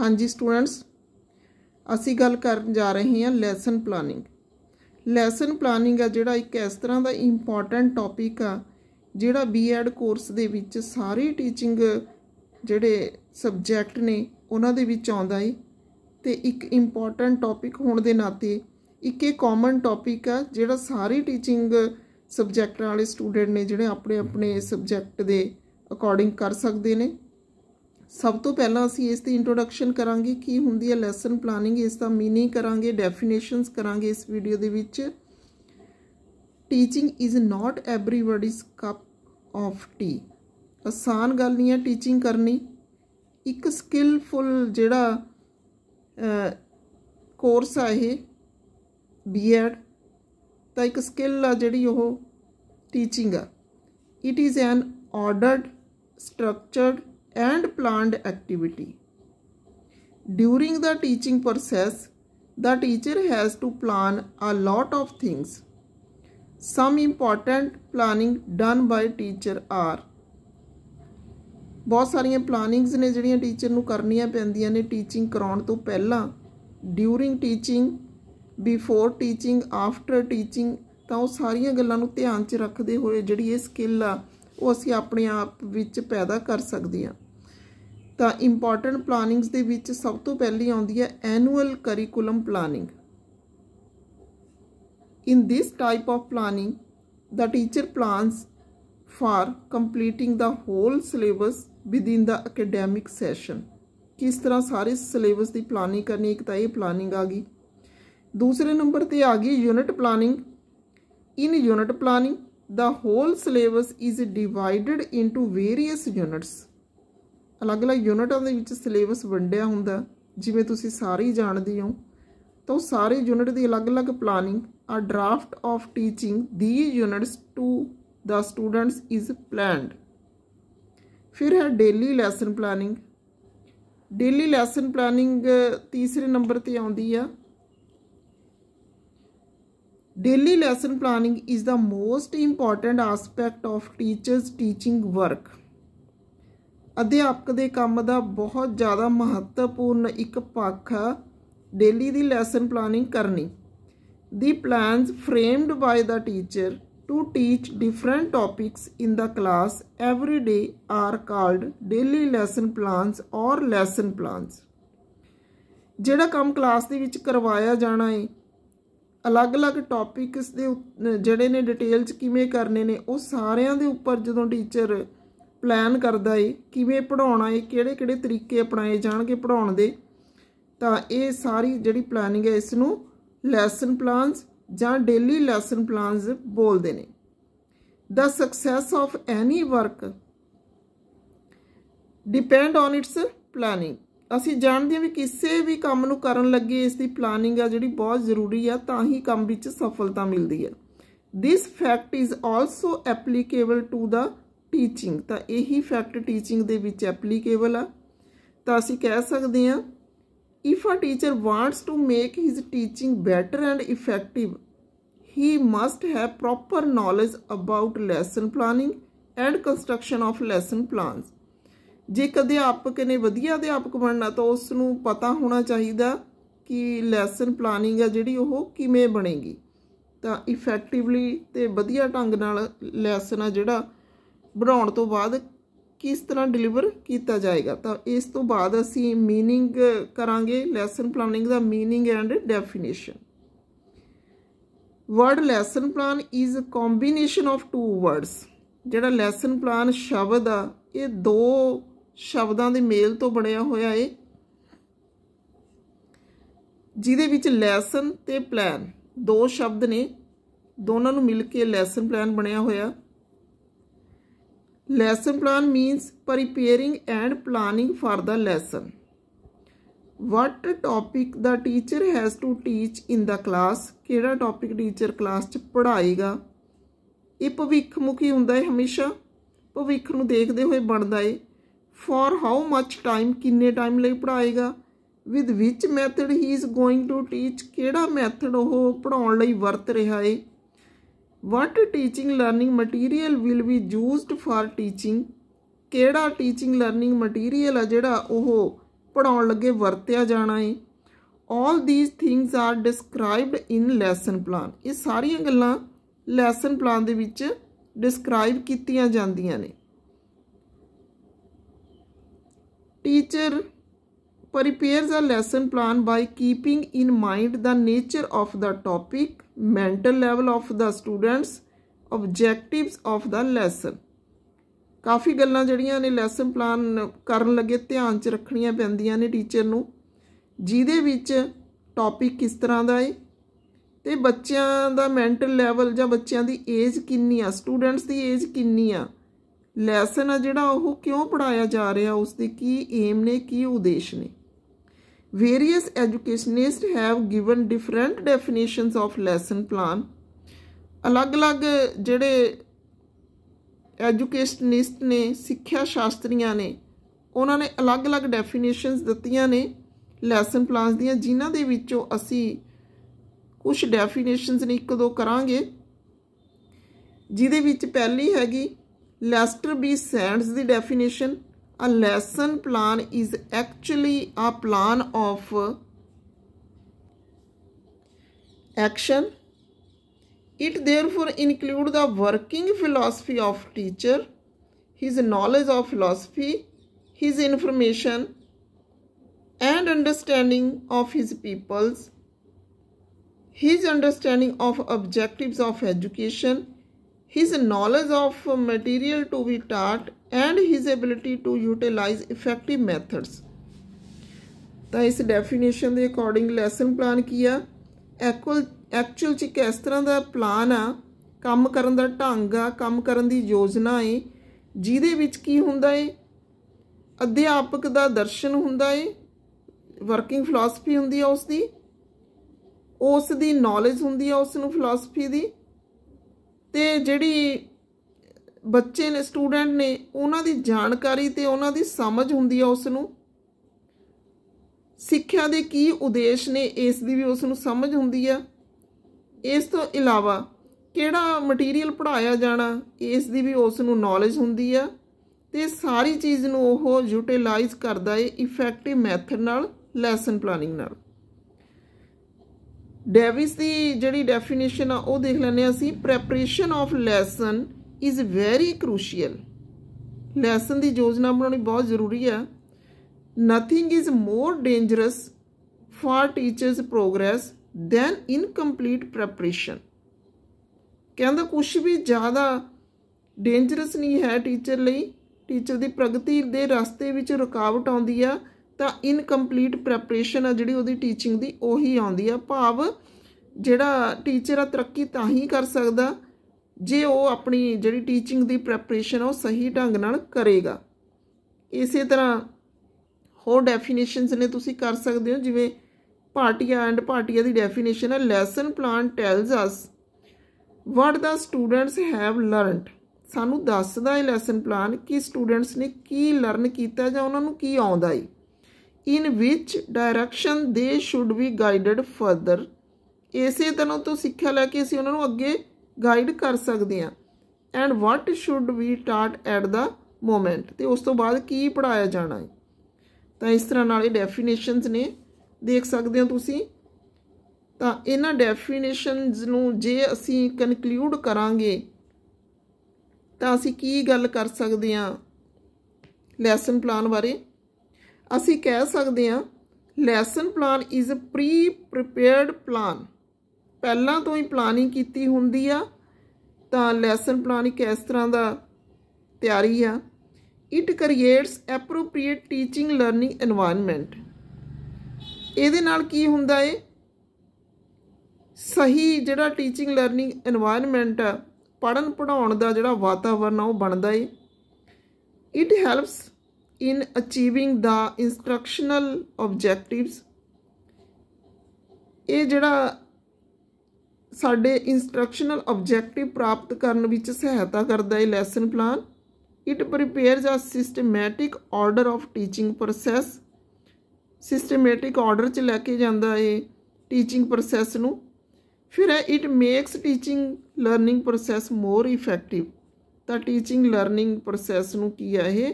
ਹਾਂਜੀ ਸਟੂਡੈਂਟਸ ਅਸੀਂ ਗੱਲ ਕਰਨ ਜਾ ਰਹੇ ਹਾਂ ਲੈਸਨ ਪਲਾਨਿੰਗ ਲੈਸਨ ਪਲਾਨਿੰਗ ਆ ਜਿਹੜਾ ਇੱਕ ਇਸ ਤਰ੍ਹਾਂ ਦਾ ਇੰਪੋਰਟੈਂਟ ਟੌਪਿਕ ਆ ਜਿਹੜਾ ਬੀਐਡ ਕੋਰਸ ਦੇ ਵਿੱਚ ਸਾਰੇ ਟੀਚਿੰਗ ਜਿਹੜੇ ਸਬਜੈਕਟ ਨੇ ਉਹਨਾਂ ਦੇ ਵਿੱਚ ਆਉਂਦਾ ਏ ਤੇ ਇੱਕ ਇੰਪੋਰਟੈਂਟ ਟੌਪਿਕ ਹੋਣ ਦੇ ਨਾਤੇ ਇੱਕ ਇਹ ਕਾਮਨ ਟੌਪਿਕ ਆ ਜਿਹੜਾ ਸਾਰੇ ਟੀਚਿੰਗ ਸਬਜੈਕਟਾਂ ਵਾਲੇ ਸਟੂਡੈਂਟ ਨੇ ਜਿਹੜੇ ਆਪਣੇ ਆਪਣੇ ਸਬਜੈਕਟ ਦੇ ਅਕੋਰਡਿੰਗ ਕਰ ਸਕਦੇ ਨੇ ਸਭ ਤੋਂ ਪਹਿਲਾਂ ਅਸੀਂ ਇਸ ਦੀ ਇੰਟਰੋਡਕਸ਼ਨ ਕਰਾਂਗੇ ਕੀ ਹੁੰਦੀ ਹੈ ਲੈਸਨ ਪਲਾਨਿੰਗ ਇਸ ਦਾ ਮੀਨਿੰਗ ਕਰਾਂਗੇ ਡੈਫੀਨੇਸ਼ਨਸ ਕਰਾਂਗੇ ਇਸ ਵੀਡੀਓ ਦੇ ਵਿੱਚ teaching is not everybody's cup of tea ਆਸਾਨ ਗੱਲ ਨਹੀਂ ਹੈ ਟੀਚਿੰਗ ਕਰਨੀ ਇੱਕ ਸਕਿੱਲਫੁਲ ਜਿਹੜਾ ਕੋਰਸ ਆ ਇਹ ਬੀਐਡ ਤਾਂ ਇੱਕ ਸਕਿੱਲ ਆ ਜਿਹੜੀ ਉਹ ਟੀਚਿੰਗ ਆ it is an ordered structured and planned activity. During the teaching process, the teacher has to plan a lot of things. Some important planning done by teacher are ਬਹੁਤ ਸਾਰੀਆਂ ਪਲਾਨਿੰਗਸ ਨੇ ਜਿਹੜੀਆਂ ਟੀਚਰ ਨੂੰ ਕਰਨੀਆਂ ਪੈਂਦੀਆਂ ਨੇ ਟੀਚਿੰਗ ਕਰਾਉਣ ਤੋਂ ਪਹਿਲਾਂ during teaching before teaching after teaching ਤਾਂ ਉਹ ਸਾਰੀਆਂ ਗੱਲਾਂ ਨੂੰ ਧਿਆਨ 'ਚ ਰੱਖਦੇ ਹੋਏ ਜਿਹੜੀ ਇਹ ਸਕਿੱਲ ਆ ਉਹ ਅਸੀਂ ਆਪਣੇ ਆਪ ਵਿੱਚ ਪੈਦਾ ਕਰ ਸਕਦੇ ਹਾਂ ਤਾਂ ਇੰਪੋਰਟੈਂਟ ਪਲਾਨਿੰਗਸ ਦੇ ਵਿੱਚ ਸਭ ਤੋਂ ਪਹਿਲੀ ਆਉਂਦੀ ਹੈ annual curriculum planning in this type of planning the teacher plans for completing the whole syllabus within the academic session ਕਿਸ ਤਰ੍ਹਾਂ ਸਾਰੇ ਸਿਲੇਬਸ ਦੀ ਪਲਾਨਿੰਗ ਕਰਨੀ ਇੱਕ ਤਾਂ ਇਹ ਪਲਾਨਿੰਗ ਆ ਗਈ ਦੂਸਰੇ ਨੰਬਰ ਤੇ ਆ ਗਈ unit planning in unit planning the whole syllabus is divided into various units ਅਲੱਗ-ਅਲੱਗ ਯੂਨਿਟਾਂ ਦੇ ਵਿੱਚ ਸਿਲੇਬਸ ਵੰਡਿਆ ਹੁੰਦਾ ਜਿਵੇਂ ਤੁਸੀਂ ਸਾਰੇ ਜਾਣਦੇ ਹੋ ਤਾਂ ਉਹ ਸਾਰੇ ਯੂਨਿਟ ਦੀ ਅਲੱਗ-ਅਲੱਗ ਪਲਾਨਿੰਗ ਆ ਡਰਾਫਟ ਆਫ ਟੀਚਿੰਗ ਦੀ units to the students is planned ਫਿਰ ਹੈ daily lesson planning daily lesson planning ਤੀਸਰੇ ਨੰਬਰ ਤੇ ਆਉਂਦੀ ਆ daily lesson planning is the most important aspect of teachers teaching work ਅਧਿਆਪਕ ਦੇ ਕੰਮ ਦਾ ਬਹੁਤ ਜ਼ਿਆਦਾ ਮਹੱਤਵਪੂਰਨ ਇੱਕ ਪੱਖ ਡੇਲੀ ਦੀ ਲੈਸਨ ਪਲਾਨਿੰਗ ਕਰਨੀ ਦੀ plans framed by the teacher to teach different topics in the class every day are called daily lesson plans or lesson plans ਜਿਹੜਾ ਕੰਮ ਕਲਾਸ ਦੇ ਵਿੱਚ ਕਰਵਾਇਆ ਜਾਣਾ ਹੈ ਅਲੱਗ-ਅਲੱਗ ਟਾਪਿਕਸ ਦੇ ਜਿਹੜੇ ਨੇ ਡਿਟੇਲਸ ਕਿਵੇਂ ਕਰਨੇ ਨੇ ਉਹ ਸਾਰਿਆਂ ਦੇ ਉੱਪਰ ਜਦੋਂ ਟੀਚਰ ਪਲਾਨ ਕਰਦਾ ਏ ਕਿਵੇਂ ਪੜਾਉਣਾ ਏ ਕਿਹੜੇ ਕਿਹੜੇ ਤਰੀਕੇ ਅਪਣਾਏ ਜਾਣਗੇ ਪੜਾਉਣ ਦੇ ਤਾਂ ਇਹ ਸਾਰੀ ਜਿਹੜੀ ਪਲਾਨਿੰਗ ਹੈ ਇਸ ਨੂੰ ਲੈਸਨ ਪਲਾਨਸ ਜਾਂ ਡੇਲੀ ਲੈਸਨ ਪਲਾਨਸ ਬੋਲਦੇ ਨੇ the success of any work depend on its planning ਅਸੀਂ ਜਾਣਦੇ ਹਾਂ ਵੀ ਕਿਸੇ ਵੀ ਕੰਮ ਨੂੰ ਕਰਨ ਲੱਗੇ ਇਸ ਦੀ ਪਲਾਨਿੰਗ ਆ ਜਿਹੜੀ ਬਹੁਤ ਜ਼ਰੂਰੀ ਆ ਤਾਂ ਹੀ ਕੰਮ ਵਿੱਚ ਸਫਲਤਾ ਮਿਲਦੀ ਹੈ this fact is also applicable to the teaching ਤਾਂ ਇਹੀ ਫੈਕਟ ਟੀਚਿੰਗ ਦੇ ਵਿੱਚ ਐਪਲੀਕੇਬਲ ਆ ਤਾਂ ਅਸੀਂ ਕਹਿ ਸਕਦੇ ਹਾਂ if a teacher wants to make his teaching better and effective he must have proper knowledge about lesson planning and construction of lesson plans ਜੇ ਅਧਿਆਪਕ ਨੇ ਵਧੀਆ ਅਧਿਆਪਕ ਬਣਨਾ ਤਾਂ ਉਸ ਨੂੰ ਪਤਾ ਹੋਣਾ ਚਾਹੀਦਾ ਕਿ ਲੈਸਨ ਪਲਾਨਿੰਗ ਆ ਜਿਹੜੀ ਉਹ ਕਿਵੇਂ ਬਣੇਗੀ ਤਾਂ ਇਫੈਕਟਿਵਲੀ ਤੇ ਵਧੀਆ ਢੰਗ ਨਾਲ ਲੈਸਨ ਆ ਜਿਹੜਾ ਬਣਾਉਣ ਤੋਂ ਬਾਅਦ ਕਿਸ ਤਰ੍ਹਾਂ ਡਿਲੀਵਰ ਕੀਤਾ ਜਾਏਗਾ ਤਾਂ ਇਸ ਤੋਂ ਬਾਅਦ ਅਸੀਂ मीनिंग ਕਰਾਂਗੇ ਲੈਸਨ ਪਲਾਨਿੰਗ ਦਾ meaning and definition word lesson plan is a combination of two words ਜਿਹੜਾ ਲੈਸਨ ਪਲਾਨ ਸ਼ਬਦ ਆ ਇਹ ਦੋ ਸ਼ਬਦਾਂ ਦੇ ਮੇਲ ਤੋਂ ਬਣਿਆ ਹੋਇਆ ਏ ਜਿਹਦੇ ਵਿੱਚ ਲੈਸਨ ਤੇ ਪਲਾਨ ਦੋ ਸ਼ਬਦ ਨੇ ਦੋਨਾਂ ਨੂੰ ਮਿਲ ਕੇ ਲੈਸਨ ਪਲਾਨ ਬਣਿਆ ਹੋਇਆ lesson plan means preparing and planning for the lesson what topic the teacher has to teach in the class ਕਿਹੜਾ ਟੌਪਿਕ ਟੀਚਰ ਕਲਾਸ 'ਚ ਪੜ੍ਹਾਏਗਾ ਇਹ ਭਵਿੱਖ ਮੁਖੀ ਹੁੰਦਾ ਹੈ ਹਮੇਸ਼ਾ ਭਵਿੱਖ ਨੂੰ ਦੇਖਦੇ ਹੋਏ ਬਣਦਾ ਹੈ ਫॉर ਹਾਊ ਮੱਚ ਟਾਈਮ ਕਿੰਨੇ ਟਾਈਮ ਲਈ ਪੜ੍ਹਾਏਗਾ with which method he is going to teach ਕਿਹੜਾ ਮੈਥਡ ਉਹ ਪੜਾਉਣ ਲਈ ਵਰਤ ਰਿਹਾ ਹੈ what teaching learning material will be used for teaching ਕਿਹੜਾ ਟੀਚਿੰਗ ਲਰਨਿੰਗ ਮਟੀਰੀਅਲ ਆ ਜਿਹੜਾ ਉਹ ਪੜਾਉਣ ਲੱਗੇ ਵਰਤਿਆ ਜਾਣਾ ਹੈ all these things are described in lesson plan ਇਹ ਸਾਰੀਆਂ ਗੱਲਾਂ ਲੈਸਨ ਪਲਾਨ ਦੇ ਵਿੱਚ ਡਿਸਕ੍ਰਾਈਬ ਕੀਤੀਆਂ ਜਾਂਦੀਆਂ ਨੇ teacher prepares a lesson plan by keeping in mind the nature of the topic, mental level of the students, objectives of the lesson. ਕਾਫੀ ਗੱਲਾਂ ਜਿਹੜੀਆਂ ਨੇ ਲੈਸਨ ਪਲਾਨ ਕਰਨ ਲੱਗੇ ਧਿਆਨ 'ਚ ਰੱਖਣੀਆਂ ਪੈਂਦੀਆਂ ਨੇ ਟੀਚਰ ਨੂੰ ਜਿਹਦੇ ਵਿੱਚ ਟੌਪਿਕ ਕਿਸ ਤਰ੍ਹਾਂ ਦਾ ਹੈ ਤੇ ਬੱਚਿਆਂ ਦਾ ਮੈਂਟਲ ਲੈਵਲ ਜਾਂ ਬੱਚਿਆਂ ਦੀ ਏਜ ਕਿੰਨੀ ਆ ਸਟੂਡੈਂਟਸ ਦੀ ਏਜ ਕਿੰਨੀ ਆ ਲੈਸਨ ਆ ਜਿਹੜਾ ਉਹ ਕਿਉਂ ਪੜਾਇਆ ਜਾ ਰਿਹਾ ਉਸ ਦੇ ਕੀ ਏਮ ਨੇ ਕੀ ਉਦੇਸ਼ ਨੇ Various educationists have given different definitions of lesson plan. ਅਲੱਗ-ਅਲੱਗ ਜਿਹੜੇ ਐਜੂਕੇਸ਼ਨਿਸਟ ਨੇ ਸਿੱਖਿਆ ਸ਼ਾਸਤਰੀਆਂ ਨੇ ਉਹਨਾਂ ਨੇ ਅਲੱਗ-ਅਲੱਗ ਡੈਫੀਨੇਸ਼ਨਸ ਦਿੱਤੀਆਂ ਨੇ ਲੈਸਨ ਪਲਾਨਸ ਦੀਆਂ ਜਿਨ੍ਹਾਂ ਦੇ ਵਿੱਚੋਂ ਅਸੀਂ ਕੁਝ ਡੈਫੀਨੇਸ਼ਨਸ ਨੇ ਇੱਕ ਦੋ ਕਰਾਂਗੇ ਜਿਹਦੇ ਵਿੱਚ ਪਹਿਲੀ ਹੈਗੀ ਲੈਸਟਰ ਬੀ ਸੈਂਡਸ ਦੀ definition a lesson plan is actually a plan of action. It therefore includes the working philosophy of teacher, his knowledge of philosophy, his information and understanding of his peoples, his understanding of objectives of education, his knowledge of material to be taught and his ability to utilize effective methods ਤਾਂ ਇਸ definition ਦੇ according lesson plan ਕੀ ਆ ਐਕੁਅਲ actual ਚ ਕਿਸ ਤਰ੍ਹਾਂ ਦਾ plan ਆ ਕੰਮ ਕਰਨ ਦਾ ਢੰਗ ਆ ਕੰਮ ਕਰਨ ਦੀ ਯੋਜਨਾ ਏ ਜਿਹਦੇ ਵਿੱਚ ਕੀ ਹੁੰਦਾ ਏ ਅਧਿਆਪਕ ਦਾ ਦਰਸ਼ਨ ਹੁੰਦਾ ਏ ਵਰਕਿੰਗ ਫਲਸਫੀ ਹੁੰਦੀ ਆ ਉਸ ਦੀ ਉਸ ਦੀ ਨੌਲੇਜ ਹੁੰਦੀ ਆ ਉਸ ਨੂੰ ਫਲਸਫੀ ਦੀ ਤੇ ਜਿਹੜੀ ਬੱਚੇ ਨੇ ਸਟੂਡੈਂਟ ਨੇ ਉਹਨਾਂ ਦੀ ਜਾਣਕਾਰੀ ਤੇ ਉਹਨਾਂ ਦੀ ਸਮਝ ਹੁੰਦੀ ਆ ਉਸ ਨੂੰ ਸਿੱਖਿਆ ਦੇ ਕੀ ਉਦੇਸ਼ ਨੇ ਇਸ ਦੀ ਵੀ ਉਸ ਨੂੰ ਸਮਝ ਹੁੰਦੀ ਆ ਇਸ ਤੋਂ ਇਲਾਵਾ ਕਿਹੜਾ ਮਟੀਰੀਅਲ ਪੜਾਇਆ ਜਾਣਾ ਇਸ ਦੀ ਵੀ ਉਸ ਨੂੰ ਨੌਲੇਜ ਹੁੰਦੀ ਆ ਤੇ ਸਾਰੀ ਚੀਜ਼ ਨੂੰ ਉਹ ਯੂਟਿਲਾਈਜ਼ ਕਰਦਾ ਏ ਇਫੈਕਟਿਵ ਮੈਥਡ ਨਾਲ ਲੈਸਨ ਪਲਾਨਿੰਗ ਨਾਲ ਡੇਵਿਸ ਦੀ ਜਿਹੜੀ ਡੈਫੀਨੇਸ਼ਨ ਆ ਉਹ ਦੇਖ ਲੈਂਦੇ ਅਸੀਂ preparation of lesson is very crucial lesson ਦੀ ਯੋਜਨਾ ਬਣਾਉਣੀ ਬਹੁਤ ਜ਼ਰੂਰੀ ਆ nothing is more dangerous for teachers progress than incomplete preparation ਕਹਿੰਦਾ ਕੁਝ ਵੀ ਜ਼ਿਆਦਾ ਡੇਂਜਰਸ ਨਹੀਂ ਹੈ ਟੀਚਰ ਲਈ ਟੀਚਰ ਦੀ ਪ੍ਰਗਤੀ ਦੇ ਰਸਤੇ ਵਿੱਚ ਰੁਕਾਵਟ ਆਉਂਦੀ ਆ ਤਾਂ ਇਨਕੰਪਲੀਟ ਪ੍ਰੈਪਰੇਸ਼ਨ ਆ ਜਿਹੜੀ ਉਹਦੀ ਟੀਚਿੰਗ ਦੀ ਉਹੀ ਆਉਂਦੀ ਆ ਭਾਵ ਜਿਹੜਾ ਟੀਚਰ ਆ ਤਰੱਕੀ ਤਾਂ ਹੀ ਕਰ ਸਕਦਾ ਜੇ ਉਹ ਆਪਣੀ ਜਿਹੜੀ ਟੀਚਿੰਗ ਦੀ ਪ੍ਰੈਪਰੇਸ਼ਨ ਉਹ ਸਹੀ ਢੰਗ ਨਾਲ ਕਰੇਗਾ ਇਸੇ ਤਰ੍ਹਾਂ ਹੋਰ ਡੈਫੀਨੇਸ਼ਨਸ ਨੇ ਤੁਸੀਂ ਕਰ ਸਕਦੇ ਹੋ ਜਿਵੇਂ ਪਾਰਟੀਆ ਐਂਡ ਪਾਰਟੀਆ ਦੀ ਡੈਫੀਨੇਸ਼ਨ ਹੈ lesson plan tells us what the students have learned ਸਾਨੂੰ ਦੱਸਦਾ ਹੈ ਲੈਸਨ ਪਲਾਨ ਕਿ ਸਟੂਡੈਂਟਸ ਨੇ ਕੀ ਲਰਨ ਕੀਤਾ ਜਾਂ ਉਹਨਾਂ ਨੂੰ ਕੀ ਆਉਂਦਾ ਹੈ in which direction they should be guided further ਇਸੇ ਤਰ੍ਹਾਂ ਤੋਂ ਸਿੱਖਿਆ ਲੈ ਕੇ ਅਸੀਂ ਉਹਨਾਂ ਨੂੰ ਅੱਗੇ ਗਾਈਡ ਕਰ ਸਕਦੇ ਹਾਂ and what should be taught at the moment ਤੇ ਉਸ ਤੋਂ ਬਾਅਦ ਕੀ ਪੜਾਇਆ ਜਾਣਾ ਹੈ ਤਾਂ ਇਸ ਤਰ੍ਹਾਂ ਨਾਲ ਇਹ ਡੈਫੀਨੇਸ਼ਨਸ ਨੇ ਦੇਖ ਸਕਦੇ ਹੋ ਤੁਸੀਂ ਤਾਂ ਇਹਨਾਂ ਡੈਫੀਨੇਸ਼ਨਸ ਨੂੰ ਜੇ ਅਸੀਂ ਕਨਕਲੂਡ ਕਰਾਂਗੇ ਤਾਂ ਅਸੀਂ ਕੀ ਗੱਲ ਕਰ ਸਕਦੇ ਹਾਂ ਲੈਸਨ ਪਲਾਨ ਬਾਰੇ ਅਸੀਂ ਕਹਿ ਸਕਦੇ ਹਾਂ lesson plan is a pre prepared plan ਪਹਿਲਾਂ ਤੋਂ ਹੀ ਪਲਾਨਿੰਗ ਕੀਤੀ ਹੁੰਦੀ ਆ ਤਾਂ ਲੈਸਨ ਪਲਾਨ ਇੱਕ ਇਸ ਤਰ੍ਹਾਂ ਦਾ ਤਿਆਰੀ ਆ it creates appropriate teaching learning environment ਇਹਦੇ ਨਾਲ ਕੀ ਹੁੰਦਾ ਏ ਸਹੀ ਜਿਹੜਾ ਟੀਚਿੰਗ ਲਰਨਿੰਗ এনवायरमेंट ਆ ਪੜਨ ਪੜਾਉਣ ਦਾ ਜਿਹੜਾ ਵਾਤਾਵਰਨ ਆ ਉਹ ਬਣਦਾ ਏ it helps in achieving the instructional objectives ਇਹ ਜਿਹੜਾ ਸਾਡੇ ਇਨਸਟਰਕਸ਼ਨਲ ਆਬਜੈਕਟਿਵ ਪ੍ਰਾਪਤ ਕਰਨ ਵਿੱਚ ਸਹਾਇਤਾ ਕਰਦਾ ਹੈ lesson plan it prepares a systematic order of teaching process systematic order 'ਚ ਲੈ ਕੇ ਜਾਂਦਾ ਹੈ ਟੀਚਿੰਗ ਪ੍ਰੋਸੈਸ ਨੂੰ ਫਿਰ ਹੈ it makes teaching learning process more effective ਤਾਂ ਟੀਚਿੰਗ ਲਰਨਿੰਗ ਪ੍ਰੋਸੈਸ ਨੂੰ ਕੀ ਹੈ ਇਹ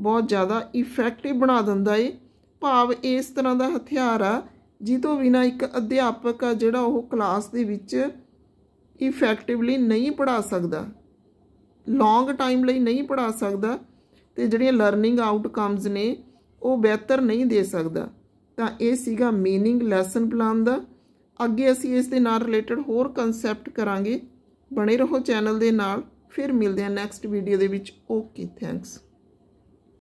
ਬਹੁਤ ਜ਼ਿਆਦਾ ਇਫੈਕਟਿਵ ਬਣਾ ਦਿੰਦਾ ਏ ਭਾਵ ਇਸ ਤਰ੍ਹਾਂ ਦਾ ਹਥਿਆਰ ਆ ਜਿਤੋਂ ਬਿਨਾ ਇੱਕ ਅਧਿਆਪਕ ਆ ਜਿਹੜਾ ਉਹ ਕਲਾਸ ਦੇ ਵਿੱਚ ਇਫੈਕਟਿਵਲੀ ਨਹੀਂ ਪੜਾ ਸਕਦਾ ਲੌਂਗ ਟਾਈਮ ਲਈ ਨਹੀਂ ਪੜਾ ਸਕਦਾ ਤੇ ਜਿਹੜੀਆਂ ਲਰਨਿੰਗ ਆਊਟਕਮਸ ਨੇ ਉਹ ਬਿਹਤਰ ਨਹੀਂ ਦੇ ਸਕਦਾ ਤਾਂ ਇਹ ਸੀਗਾ मीनिंग ਲੈਸਨ ਪਲਾਨ ਦਾ ਅੱਗੇ ਅਸੀਂ ਇਸ ਦੇ ਨਾਲ ਰਿਲੇਟਡ ਹੋਰ ਕਨਸੈਪਟ ਕਰਾਂਗੇ ਬਣੇ ਰਹੋ ਚੈਨਲ ਦੇ ਨਾਲ ਫਿਰ ਮਿਲਦੇ ਹਾਂ ਨੈਕਸਟ ਵੀਡੀਓ ਦੇ ਵਿੱਚ ਓਕੇ ਥੈਂਕਸ